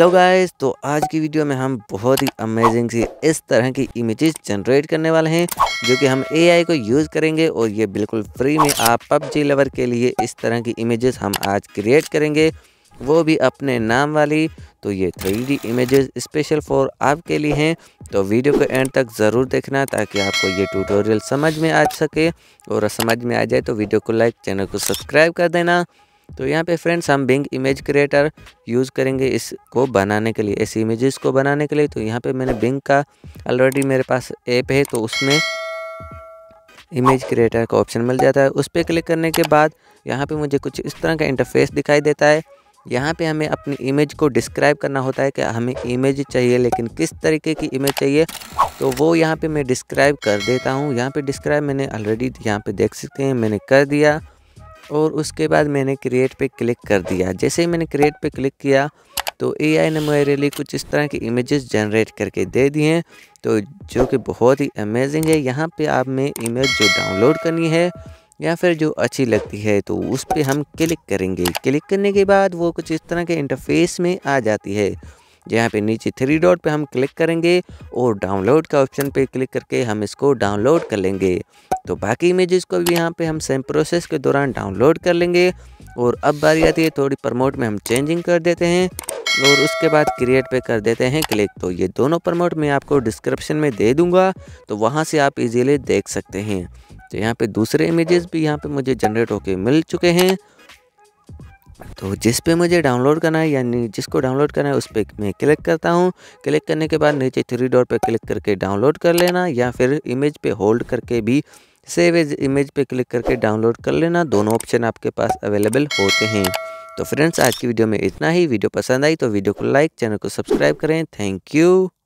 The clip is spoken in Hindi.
हेलो गाइस तो आज की वीडियो में हम बहुत ही अमेजिंग सी इस तरह की इमेजेस जनरेट करने वाले हैं जो कि हम एआई को यूज़ करेंगे और ये बिल्कुल फ्री में आप पबजी लवर के लिए इस तरह की इमेजेस हम आज क्रिएट करेंगे वो भी अपने नाम वाली तो ये three D images special for आपके लिए हैं तो वीडियो को एंड तक ज़रूर देखना ताकि आपको ये ट्यूटोरियल समझ में आ सके और समझ में आ जाए तो वीडियो को लाइक चैनल को सब्सक्राइब कर देना तो यहाँ पे फ्रेंड्स हम बिंग इमेज क्रिएटर यूज़ करेंगे इसको बनाने के लिए इस इमेजेस को बनाने के लिए तो यहाँ पे मैंने बिंग का ऑलरेडी मेरे पास ऐप है तो उसमें इमेज क्रिएटर का ऑप्शन मिल जाता है उस पर क्लिक करने के बाद यहाँ पे मुझे कुछ इस तरह का इंटरफेस दिखाई देता है यहाँ पे हमें अपनी इमेज को डिस्क्राइब करना होता है कि हमें इमेज चाहिए लेकिन किस तरीके की इमेज चाहिए तो वो यहाँ पे मैं डिस्क्राइब कर देता हूँ यहाँ पे डिस्क्राइब मैंने ऑलरेडी यहाँ पे देख सकते हैं मैंने कर दिया और उसके बाद मैंने क्रिएट पे क्लिक कर दिया जैसे ही मैंने क्रिएट पे क्लिक किया तो एआई ने मेरे लिए कुछ इस तरह की इमेजेस जनरेट करके दे दिए हैं तो जो कि बहुत ही अमेजिंग है यहाँ पे आप में इमेज जो डाउनलोड करनी है या फिर जो अच्छी लगती है तो उस पर हम क्लिक करेंगे क्लिक करने के बाद वो कुछ इस तरह के इंटरफेस में आ जाती है यहाँ पे नीचे थ्री डॉट पे हम क्लिक करेंगे और डाउनलोड का ऑप्शन पे क्लिक करके हम इसको डाउनलोड कर लेंगे तो बाकी इमेजेस को भी यहाँ पे हम सेम प्रोसेस के दौरान डाउनलोड कर लेंगे और अब बारी आती है थोड़ी प्रमोट में हम चेंजिंग कर देते हैं और उसके बाद क्रिएट पे कर देते हैं क्लिक तो ये दोनों प्रमोट मैं आपको डिस्क्रिप्शन में दे दूंगा तो वहाँ से आप इजीली देख सकते हैं तो यहाँ पे दूसरे इमेजेस भी यहाँ पे मुझे जनरेट होके मिल चुके हैं तो जिस पे मुझे डाउनलोड करना है यानी जिसको डाउनलोड करना है उस पर मैं क्लिक करता हूँ क्लिक करने के बाद नीचे थ्री डॉट पे क्लिक करके डाउनलोड कर लेना या फिर इमेज पे होल्ड करके भी सेव एज इमेज पे क्लिक करके डाउनलोड कर लेना दोनों ऑप्शन आपके पास अवेलेबल होते हैं तो फ्रेंड्स आज की वीडियो में इतना ही वीडियो पसंद आई तो वीडियो को लाइक चैनल को सब्सक्राइब करें थैंक यू